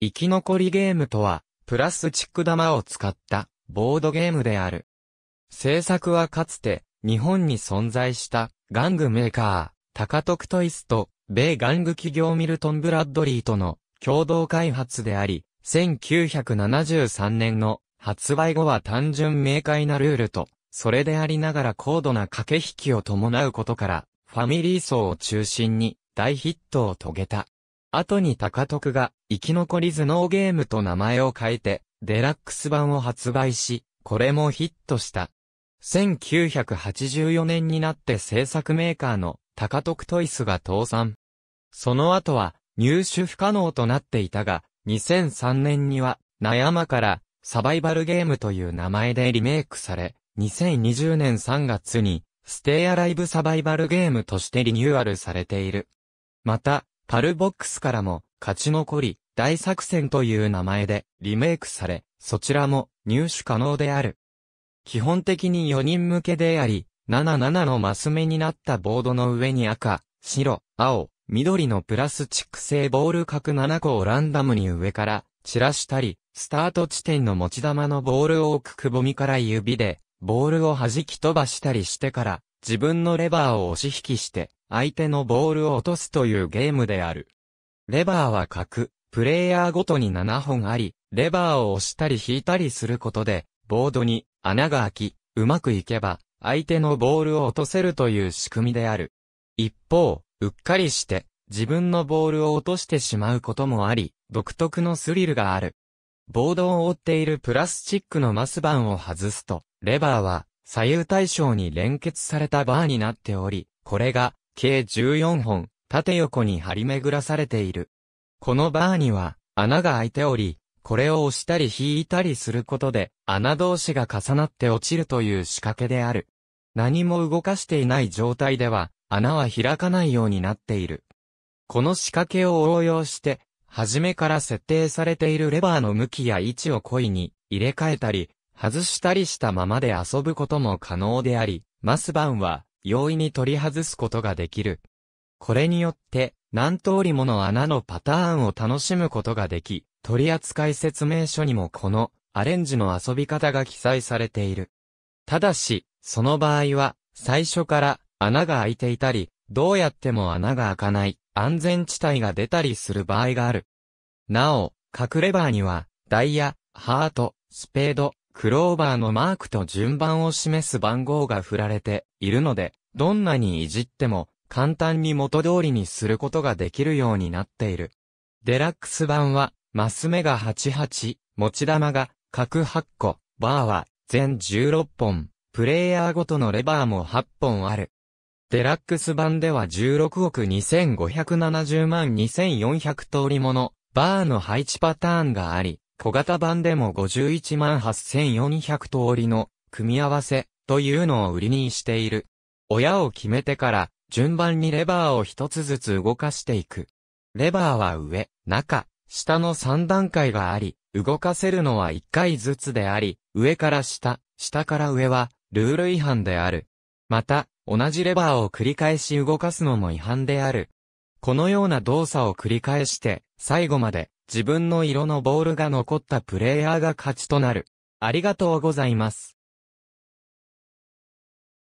生き残りゲームとは、プラスチック玉を使ったボードゲームである。制作はかつて、日本に存在した玩具メーカー、タカトイスと、米玩具企業ミルトン・ブラッドリーとの共同開発であり、1973年の発売後は単純明快なルールと、それでありながら高度な駆け引きを伴うことから、ファミリー層を中心に大ヒットを遂げた。後に高徳が、生き残り頭脳ゲームと名前を変えて、デラックス版を発売し、これもヒットした。1984年になって制作メーカーの高徳トイスが倒産。その後は入手不可能となっていたが、2003年には、悩まからサバイバルゲームという名前でリメイクされ、2020年3月に、ステイアライブサバイバルゲームとしてリニューアルされている。また、パルボックスからも、勝ち残り、大作戦という名前でリメイクされ、そちらも入手可能である。基本的に4人向けであり、77のマス目になったボードの上に赤、白、青、緑のプラスチック製ボール角7個をランダムに上から散らしたり、スタート地点の持ち玉のボールを置くくぼみから指で、ボールを弾き飛ばしたりしてから、自分のレバーを押し引きして、相手のボールを落とすというゲームである。レバーは角、プレイヤーごとに7本あり、レバーを押したり引いたりすることで、ボードに穴が開き、うまくいけば、相手のボールを落とせるという仕組みである。一方、うっかりして、自分のボールを落としてしまうこともあり、独特のスリルがある。ボードを覆っているプラスチックのマス板を外すと、レバーは左右対称に連結されたバーになっており、これが計14本、縦横に張り巡らされている。このバーには、穴が開いており、これを押したり引いたりすることで、穴同士が重なって落ちるという仕掛けである。何も動かしていない状態では、穴は開かないようになっている。この仕掛けを応用して、初めから設定されているレバーの向きや位置を故意に入れ替えたり、外したりしたままで遊ぶことも可能であり、マスバンは容易に取り外すことができる。これによって、何通りもの穴のパターンを楽しむことができ、取扱説明書にもこのアレンジの遊び方が記載されている。ただし、その場合は、最初から穴が開いていたり、どうやっても穴が開かない安全地帯が出たりする場合がある。なお、隠れバーには、ダイヤ、ハート、スペード、クローバーのマークと順番を示す番号が振られているので、どんなにいじっても簡単に元通りにすることができるようになっている。デラックス版は、マス目が88、持ち玉が各8個、バーは全16本、プレイヤーごとのレバーも8本ある。デラックス版では16億2570万2400通りものバーの配置パターンがあり、小型版でも51万8400通りの組み合わせというのを売りにしている。親を決めてから順番にレバーを一つずつ動かしていく。レバーは上、中、下の3段階があり、動かせるのは1回ずつであり、上から下、下から上はルール違反である。また、同じレバーを繰り返し動かすのも違反である。このような動作を繰り返して、最後まで自分の色のボールが残ったプレイヤーが勝ちとなる。ありがとうございます。